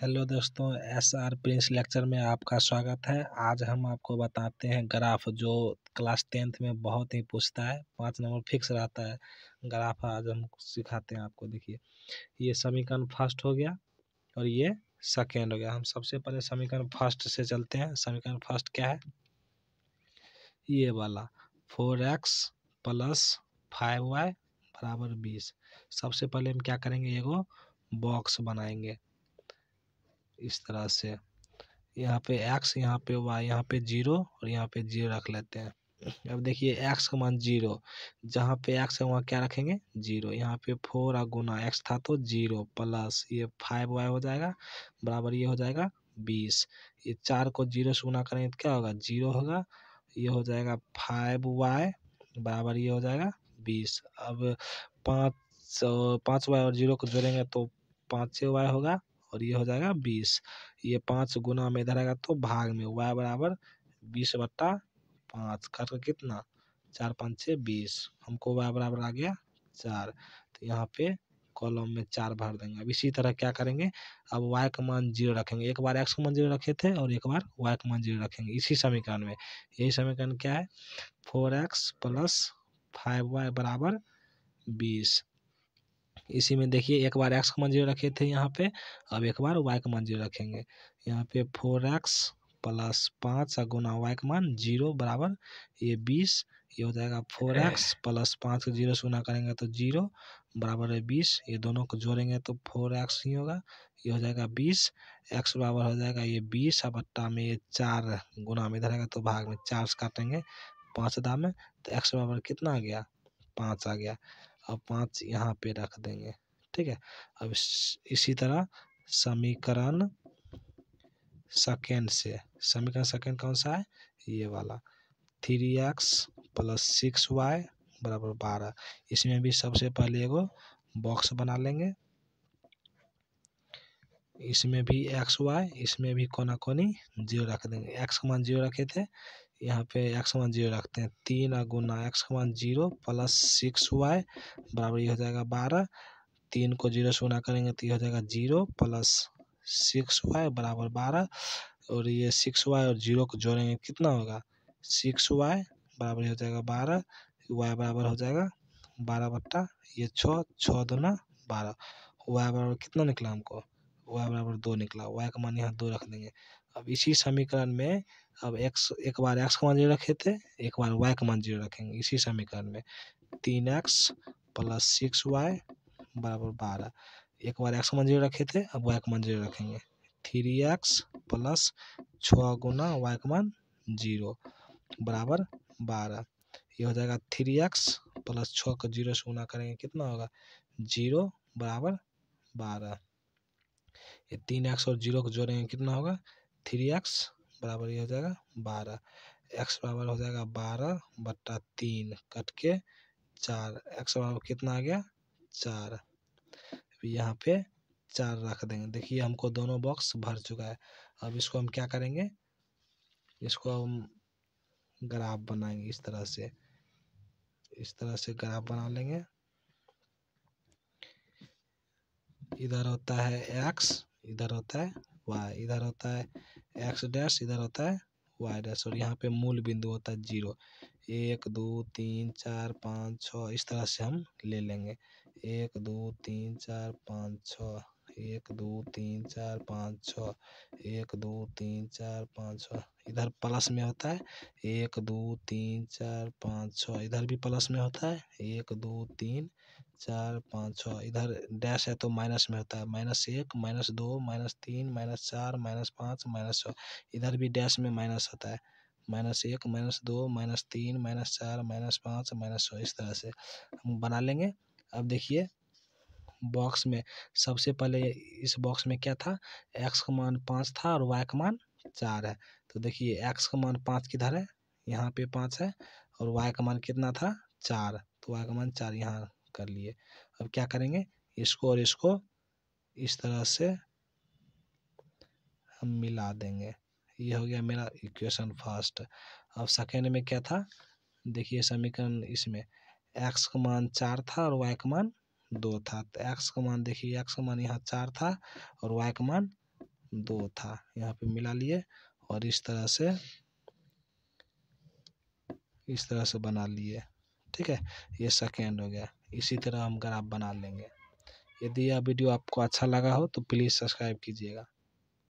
hello दोस्तों S R Prince lecture में आपका स्वागत है आज हम आपको बताते हैं ग्राफ जो क्लास टेंथ में बहुत ही पूछता है पाँच नंबर फिक्स रहता है ग्राफ आज हम सिखाते हैं आपको देखिए ये समीकरण फर्स्ट हो गया और ये सेकेंड हो गया हम सबसे पहले समीकरण फर्स्ट से चलते हैं समीकरण फर्स्ट क्या है ये वाला four X plus five Y बराबर बीस सबसे पहले हम क्या करेंगे एगो बॉक्स बनाएंगे इस तरह से यहाँ पे एक्स यहाँ पे वाई यहाँ पे जीरो और यहाँ पे जीरो रख लेते हैं अब देखिए एक्स का मान जीरो जहाँ पे एक्स है वहाँ क्या रखेंगे जीरो यहाँ पे फोर और गुना एक्स था तो जीरो प्लस ये फाइव वाई हो जाएगा बराबर ये हो जाएगा बीस ये चार को जीरो से गुना करेंगे तो क्या होगा जीरो होगा ये हो जाएगा फाइव वाई बराबर ये हो जाएगा बीस अब पाँच पाँच वाई और जीरो को जोड़ेंगे तो पाँच वाई होगा और ये हो जाएगा बीस ये पाँच गुना में इधर आएगा तो भाग में वाई बराबर बीस बट्टा पाँच कर कितना चार पाँच छः बीस हमको वाई बराबर आ गया चार तो यहाँ पे कॉलम में चार भर देंगे अब इसी तरह क्या करेंगे अब वाई का मान जीरो रखेंगे एक बार एक्स का मान जीरो रखे थे और एक बार वाई का मान जीरो रखेंगे इसी समीकरण में यही समीकरण क्या है four X plus five Y बराबर बीस इसी में देखिए एक बार एक्स का मान जीरो रखे थे यहाँ पे अब एक बार वाई का मान जीरो रखेंगे यहाँ पे फोर एक्स प्लस पाँच का गुना वाई का मान जीरो बराबर ये बीस ये हो जाएगा फोर एक्स प्लस पाँच का जीरो से गुना करेंगे तो जीरो बराबर है बीस ये दोनों को जोड़ेंगे तो फोर एक्स ही होगा ये हो जाएगा बीस एक्स बराबर हो जाएगा ये बीस अब अट्टा में ये चार गुना में इधर आएगा तो भाग में चार से काटेंगे पाँच दाम में तो एक्स बराबर कितना आ गया पाँच आ गया और पाँच यहाँ पे रख देंगे ठीक है अब इसी तरह समीकरण सेकेंड से समीकरण सेकेंड कौन सा है ये वाला three X plus six Y बराबर बारह इसमें भी सबसे पहले एगो बॉक्स बना लेंगे इसमें भी एक्स वाई इसमें भी कोना कोनी जीरो रख देंगे एक्स का मान जीरो रखे थे यहाँ पे एक्स का मान जीरो रखते हैं तीन और गुना एक्स का मान जीरो प्लस सिक्स वाई बराबर ये हो जाएगा बारह तीन को जीरो से गुना करेंगे तो ये हो जाएगा जीरो प्लस सिक्स वाई बराबर बारह और ये सिक्स वाई और जीरो को जोड़ेंगे कितना होगा सिक्स वाई बराबर हो जाएगा बारह वाई बराबर हो जाएगा बारह बट्टा ये छः छः दुना बारह वाई बराबर कितना निकला हमको वाई बराबर दो निकला वाई का मान यहाँ दो रख देंगे अब इसी समीकरण में अब एक्स एक बार एक्स का मान जीरो रखे थे एक बार वाई का मान जीरो रखेंगे इसी समीकरण में तीन एक्स प्लस सिक्स वाई बराबर बारह एक बार एक्स का मान जीरो रखे थे अब वाई का मान जीरो रखेंगे थ्री एक्स प्लस छः गुना वाई का मान जीरो बराबर बारह ये हो जाएगा थ्री एक्स प्लस छः का जीरो से गुना करेंगे कितना होगा जीरो बराबर बारह ये तीन एक्स और जीरो को जोड़ेंगे कितना होगा थ्री एक्स बराबर ये हो जाएगा बारह एक्स बराबर हो जाएगा बारह बट्टा तीन कट के चार एक्स बराबर कितना आ गया चार यहाँ पे चार रख देंगे देखिए हमको दोनों बॉक्स भर चुका है अब इसको हम क्या करेंगे इसको हम ग्राफ बनाएंगे इस तरह से इस तरह से ग्राफ बना लेंगे इधर होता है एक्स इधर होता है वाई इधर होता है एक्स डैश इधर होता है वाई डैश और यहाँ पे मूल बिंदु होता है जीरो एक दो तीन चार पाँच छः इस तरह से हम ले लेंगे एक दो तीन चार पाँच छः एक दो तीन चार पाँच छः एक दो तीन चार पाँच छः इधर प्लस में होता है एक दो तीन चार पाँच छः इधर भी प्लस में होता है एक दो तीन चार पाँच छः इधर डैश है तो माइनस में होता है माइनस एक माइनस दो माइनस तीन माइनस चार माइनस पाँच माइनस छः इधर भी डैश में माइनस होता है माइनस एक माइनस दो माइनस तीन माइनस चार माइनस पाँच माइनस छः इस तरह से हम बना लेंगे अब देखिए बॉक्स में सबसे पहले इस बॉक्स में क्या था एक्स का मान पाँच था और वाई का मान चार है तो देखिए एक्स का मान पाँच किधर है यहाँ पे पाँच है और वाई का मान कितना था चार तो वाई का मान चार यहाँ कर लिए अब क्या करेंगे इसको और इसको इस तरह से हम मिला देंगे ये हो गया मेरा इक्वेशन फर्स्ट अब सेकेंड में क्या था देखिए समीकरण इसमें एक्स का मान चार था और वाई का मान दो था तो एक्स का मान देखिए एक्स का मान यहाँ चार था और वाई का मान दो था यहाँ पे मिला लिए और इस तरह से इस तरह से बना लिए ठीक है ये सेकेंड हो गया इसी तरह हम ग्राफ बना लेंगे यदि यह वीडियो आपको अच्छा लगा हो तो प्लीज़ सब्सक्राइब कीजिएगा